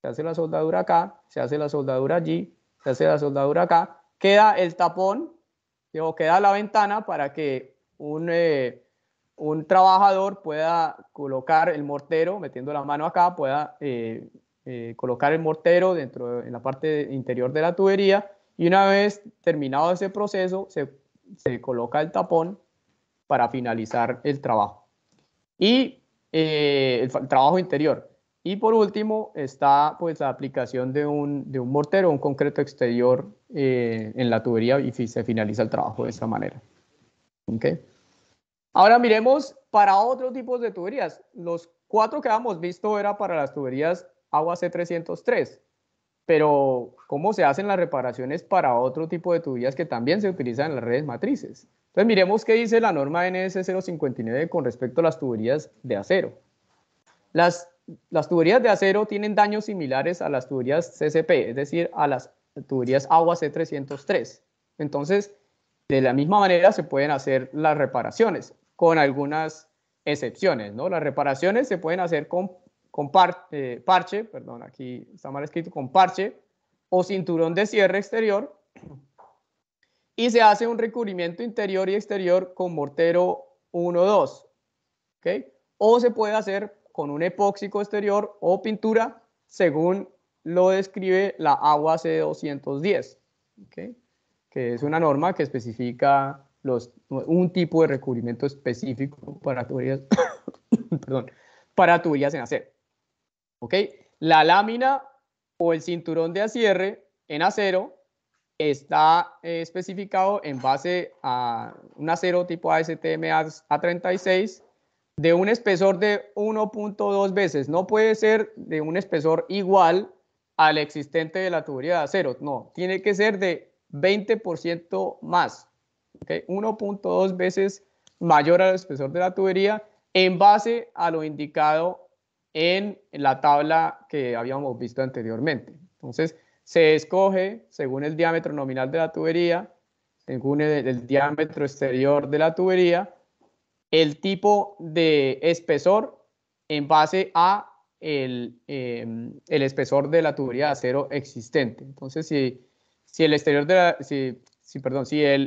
se hace la soldadura acá, se hace la soldadura allí, se hace la soldadura acá, queda el tapón o queda la ventana para que un, eh, un trabajador pueda colocar el mortero, metiendo la mano acá, pueda eh, eh, colocar el mortero dentro en la parte interior de la tubería y una vez terminado ese proceso se, coloca el tapón para finalizar el trabajo. Y eh, el, trabajo interior. Y por último está pues la aplicación de un, mortero, un concreto exterior en la tubería y se finaliza el trabajo de esa manera. ¿Okay? Ahora miremos para otros tipos de tuberías. Los cuatro que habíamos visto era para las tuberías agua C303, pero ¿cómo se hacen las reparaciones para otro tipo de tuberías que también se utilizan en las redes matrices? Entonces miremos qué dice la norma NS059 con respecto a las tuberías de acero. Las, las tuberías de acero tienen daños similares a las tuberías CCP, es decir, a las tuberías agua C303. Entonces, de la misma manera se pueden hacer las reparaciones con algunas excepciones, ¿no? Las reparaciones se pueden hacer con, eh, parche, perdón, aquí está mal escrito, con parche o cinturón de cierre exterior y se hace un recubrimiento interior y exterior con mortero 1-2, ¿ok? O se puede hacer con un epóxico exterior o pintura según lo describe la agua C210, ¿ok? que es una norma que especifica un tipo de recubrimiento específico para tuberías, para tuberías en acero. ¿Ok? La lámina o el cinturón de acierre en acero está eh, especificado en base a un acero tipo ASTM A36 de un espesor de 1.2 veces. No puede ser de un espesor igual al existente de la tubería de acero. No, tiene que ser de 20% más. 1.2 veces mayor al espesor de la tubería en base a lo indicado en la tabla que habíamos visto anteriormente. Entonces, se escoge según el diámetro nominal de la tubería, según el, diámetro exterior de la tubería, el tipo de espesor en base a em, el, espesor de la tubería de acero existente. Entonces, si, si el exterior de la, sí, perdón, sí, el,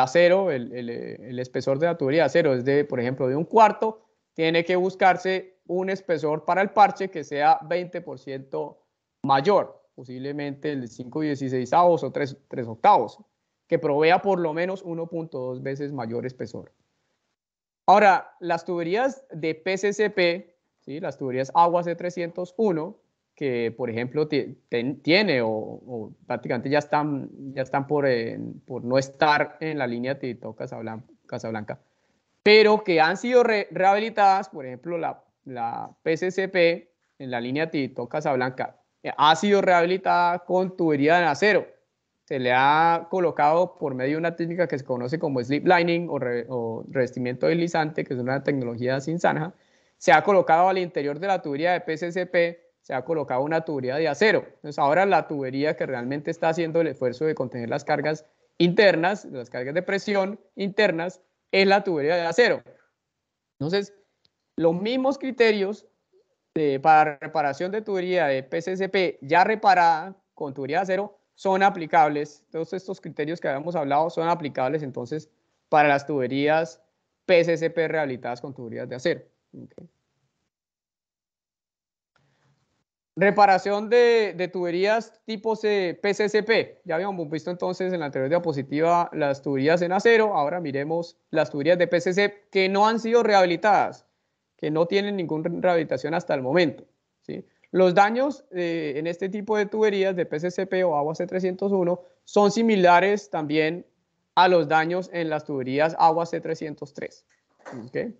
acero, el, espesor de la tubería de acero es de, por ejemplo, de un cuarto, tiene que buscarse un espesor para el parche que sea 20% mayor, posiblemente el 5 y 16 avos o 3, octavos, que provea por lo menos 1.2 veces mayor espesor. Ahora, las tuberías de PCCP, ¿sí? las tuberías agua e C301, que, por ejemplo, tiene o, prácticamente ya están, ya están por, eh, por no estar en la línea Tito Casablanca, pero que han sido rehabilitadas, por ejemplo, la, la PCCP en la línea Tito Casablanca eh, ha sido rehabilitada con tubería de acero. Se le ha colocado por medio de una técnica que se conoce como slip lining o, revestimiento deslizante, que es una tecnología sin zanja. Se ha colocado al interior de la tubería de PCCP se ha colocado una tubería de acero. Entonces ahora la tubería que realmente está haciendo el esfuerzo de contener las cargas internas, las cargas de presión internas, es la tubería de acero. Entonces, los mismos criterios para reparación de tubería de PCCP ya reparada con tubería de acero son aplicables. Todos estos criterios que habíamos hablado son aplicables entonces para las tuberías PCCP rehabilitadas con tuberías de acero. Reparación de, tuberías tipo PCCP. Ya habíamos visto entonces en la anterior diapositiva las tuberías en acero. Ahora miremos las tuberías de PCC que no han sido rehabilitadas, que no tienen ninguna rehabilitación hasta el momento. ¿sí? Los daños eh, en este tipo de tuberías de PCCP o agua C301 son similares también a los daños en las tuberías agua C303. ¿okay?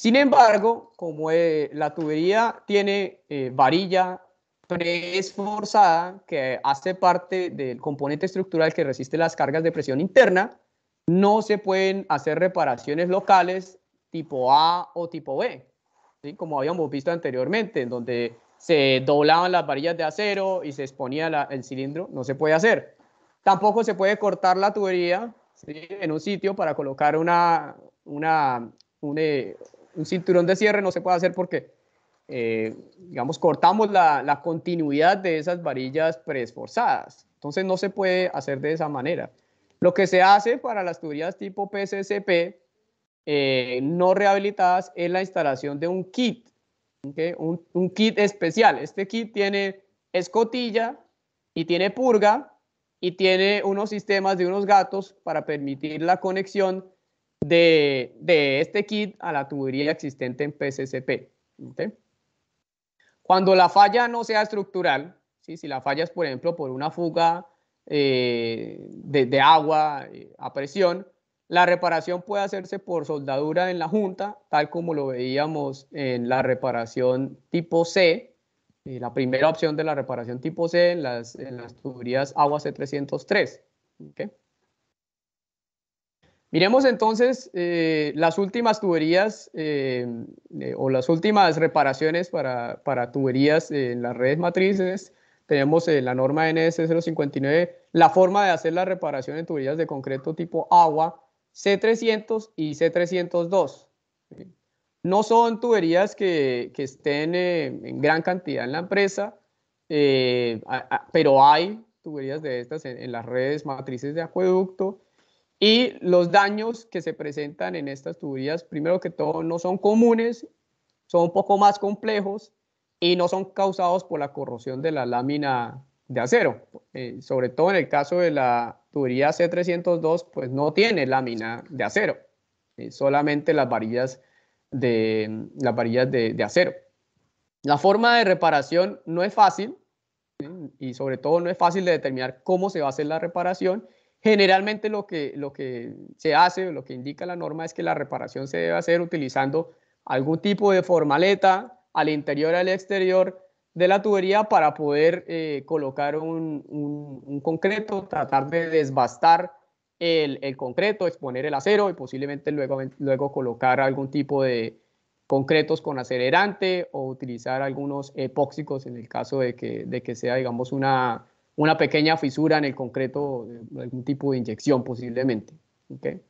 Sin embargo, como eh, la tubería tiene eh, varilla preesforzada que hace parte del componente estructural que resiste las cargas de presión interna, no se pueden hacer reparaciones locales tipo A o tipo B, como habíamos visto anteriormente, en donde se doblaban las varillas de acero y se exponía el cilindro, no se puede hacer. Tampoco se puede cortar la tubería en un sitio para colocar una, una, eh, un cinturón de cierre no se puede hacer porque, eh, digamos, cortamos la, continuidad de esas varillas preesforzadas. Entonces no se puede hacer de esa manera. Lo que se hace para las tuberías tipo PCCP eh, no rehabilitadas es la instalación de un kit, un kit especial. Este kit tiene escotilla y tiene purga y tiene unos sistemas de unos gatos para permitir la conexión de, este kit a la tubería existente en PCCP. Cuando la falla no sea estructural, ¿sí? si la falla es, por ejemplo, por una fuga eh, de, agua eh, a presión, la reparación puede hacerse por soldadura en la junta, tal como lo veíamos en la reparación tipo C, eh, la primera opción de la reparación tipo C en las, tuberías agua C303. Miremos entonces eh, las últimas tuberías eh, eh, o las últimas reparaciones para, para tuberías en las redes matrices. Tenemos la norma NS059, la forma de hacer la reparación en tuberías de concreto tipo agua, C300 y C302. No son tuberías que, que estén en gran cantidad en la empresa, pero hay tuberías de estas en las redes matrices de acueducto y los daños que se presentan en estas tuberías, primero que todo, no son comunes, son un poco más complejos y no son causados por la corrosión de la lámina de acero. Eh, sobre todo en el caso de la tubería C302, pues no tiene lámina de acero, eh, solamente las varillas, de, las varillas de, acero. La forma de reparación no es fácil eh, y sobre todo no es fácil de determinar cómo se va a hacer la reparación Generalmente lo que, lo que se hace o lo que indica la norma es que la reparación se debe hacer utilizando algún tipo de formaleta al interior y al exterior de la tubería para poder eh, colocar un, concreto, tratar de desbastar el, concreto, exponer el acero y posiblemente luego, luego colocar algún tipo de concretos con acelerante o utilizar algunos epóxicos en el caso de que, de que sea, digamos, una, una pequeña fisura en el concreto, eh, algún tipo de inyección posiblemente. Entonces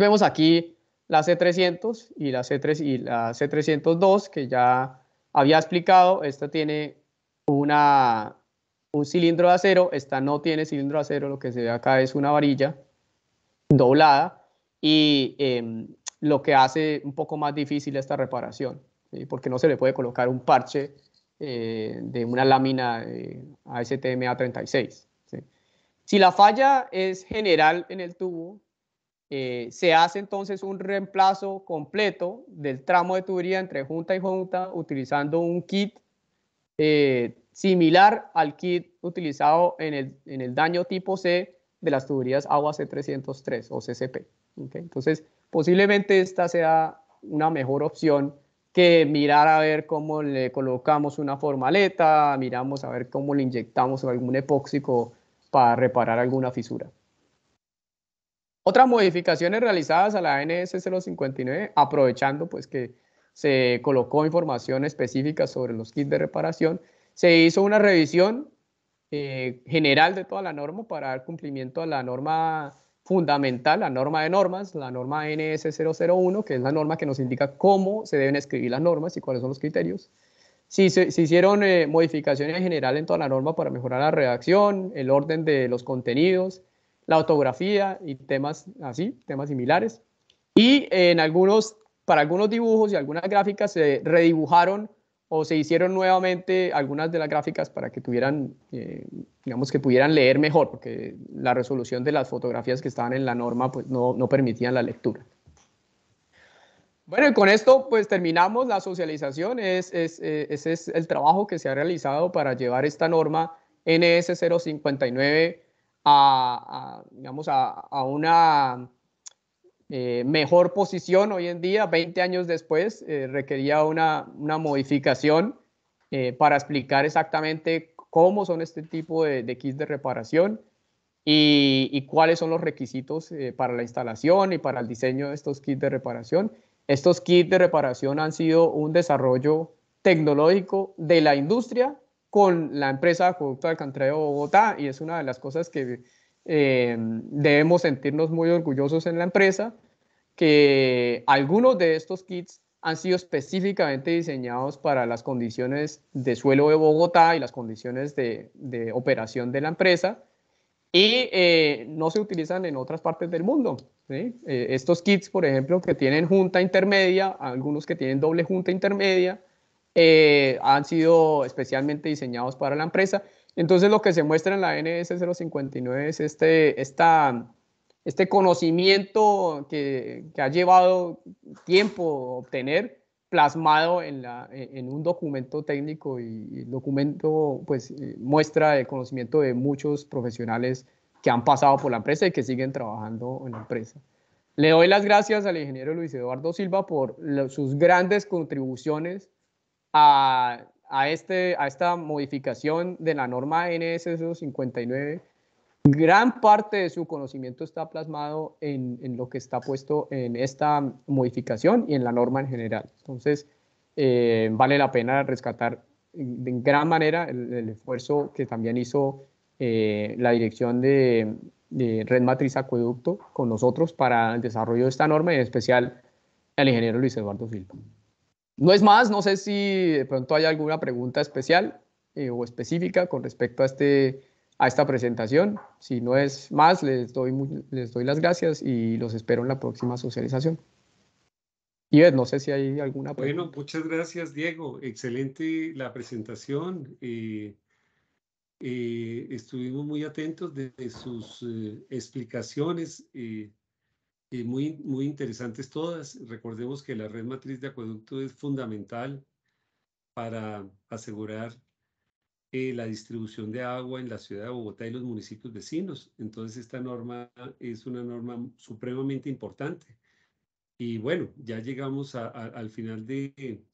vemos aquí la C300 y la, C3, y la C302 que ya había explicado. Esta tiene una, un cilindro de acero, esta no tiene cilindro de acero, lo que se ve acá es una varilla doblada y em, lo que hace un poco más difícil esta reparación, porque no se le puede colocar un parche eh, de una lámina eh, a 36 Si la falla es general en el tubo, eh, se hace entonces un reemplazo completo del tramo de tubería entre junta y junta utilizando un kit eh, similar al kit utilizado en el, daño tipo C de las tuberías agua C303 o CCP. Entonces, posiblemente esta sea una mejor opción que mirar a ver cómo le colocamos una formaleta, miramos a ver cómo le inyectamos algún epóxico para reparar alguna fisura. Otras modificaciones realizadas a la NS059, aprovechando pues que se colocó información específica sobre los kits de reparación, se hizo una revisión eh, general de toda la norma para dar cumplimiento a la norma fundamental, la norma de normas, la norma NS001, que es la norma que nos indica cómo se deben escribir las normas y cuáles son los criterios. Si se, hicieron eh, modificaciones en general en toda la norma para mejorar la redacción, el orden de los contenidos, la ortografía y temas así, temas similares. Y en algunos, para algunos dibujos y algunas gráficas se redibujaron o se hicieron nuevamente algunas de las gráficas para que tuvieran, eh, digamos que pudieran leer mejor, porque la resolución de las fotografías que estaban en la norma pues no, no permitían la lectura. Bueno, y con esto pues terminamos la socialización, es, eh, ese es el trabajo que se ha realizado para llevar esta norma NS059 a, digamos, a, a una eh, mejor posición hoy en día, 20 años después, eh, requería una, modificación eh, para explicar exactamente cómo son este tipo de, kits de reparación y, cuáles son los requisitos para la instalación y para el diseño de estos kits de reparación. Estos kits de reparación han sido un desarrollo tecnológico de la industria con la empresa Acueducto de de Bogotá y es una de las cosas que eh, debemos sentirnos muy orgullosos en la empresa que algunos de estos kits han sido específicamente diseñados para las condiciones de suelo de Bogotá y las condiciones de, operación de la empresa y eh, no se utilizan en otras partes del mundo. Eh, estos kits, por ejemplo, que tienen junta intermedia, algunos que tienen doble junta intermedia, han sido especialmente diseñados para la empresa entonces lo que se muestra en la NS059 es este, esta, este conocimiento que, ha llevado tiempo obtener plasmado en, la, en un documento técnico y, el documento pues eh, muestra el conocimiento de muchos profesionales que han pasado por la empresa y que siguen trabajando en la empresa. Le doy las gracias al ingeniero Luis Eduardo Silva por sus grandes contribuciones a a, este, a esta modificación de la norma NS 59, gran parte de su conocimiento está plasmado en, lo que está puesto en esta modificación y en la norma en general. Entonces, eh, vale la pena rescatar en gran manera el, esfuerzo que también hizo eh, la dirección de, de, Red Matriz Acueducto con nosotros para el desarrollo de esta norma, en especial el ingeniero Luis Eduardo Silva. No es más, no sé si de pronto hay alguna pregunta especial eh, o específica con respecto a, este, a esta presentación. Si no es más, les doy, les doy las gracias y los espero en la próxima socialización. Ives, no sé si hay alguna pregunta. Bueno, muchas gracias, Diego. Excelente la presentación. Eh, eh, estuvimos muy atentos de, sus explicaciones muy, muy interesantes todas. Recordemos que la red matriz de acueducto es fundamental para asegurar eh, la distribución de agua en la ciudad de Bogotá y los municipios vecinos. Entonces esta norma es una norma supremamente importante. Y bueno, ya llegamos al final de,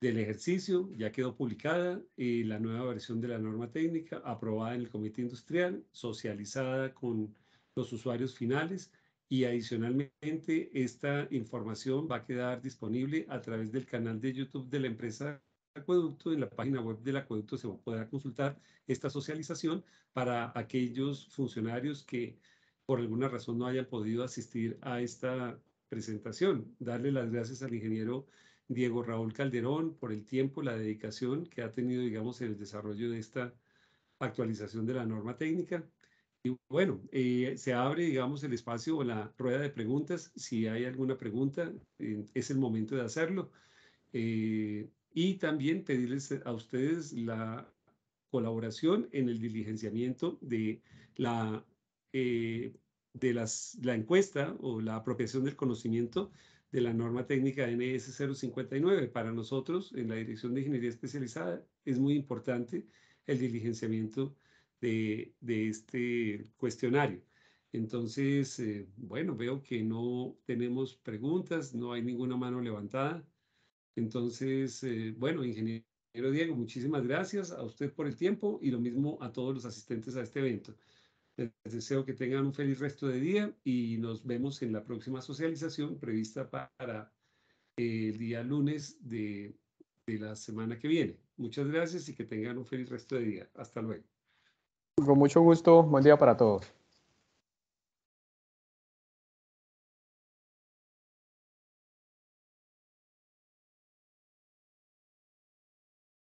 del ejercicio, ya quedó publicada eh, la nueva versión de la norma técnica, aprobada en el Comité Industrial, socializada con los usuarios finales y adicionalmente esta información va a quedar disponible a través del canal de YouTube de la empresa Acueducto. En la página web del Acueducto se va a poder consultar esta socialización para aquellos funcionarios que por alguna razón no hayan podido asistir a esta presentación. Darle las gracias al ingeniero Diego Raúl Calderón por el tiempo, la dedicación que ha tenido, digamos, en el desarrollo de esta actualización de la norma técnica. Y bueno, eh, se abre, digamos, el espacio o la rueda de preguntas. Si hay alguna pregunta, eh, es el momento de hacerlo. Eh, y también pedirles a ustedes la colaboración en el diligenciamiento de la, de las, la encuesta o la apropiación del conocimiento de la norma técnica NS 059. Para nosotros, en la Dirección de Ingeniería Especializada, es muy importante el diligenciamiento de, este cuestionario. Entonces, eh, bueno, veo que no tenemos preguntas, no hay ninguna mano levantada. Entonces, eh, bueno, ingeniero Diego, muchísimas gracias a usted por el tiempo y lo mismo a todos los asistentes a este evento. Les deseo que tengan un feliz resto de día y nos vemos en la próxima socialización prevista para el día lunes de la semana que viene. Muchas gracias y que tengan un feliz resto de día. Hasta luego. Con mucho gusto, buen día para todos.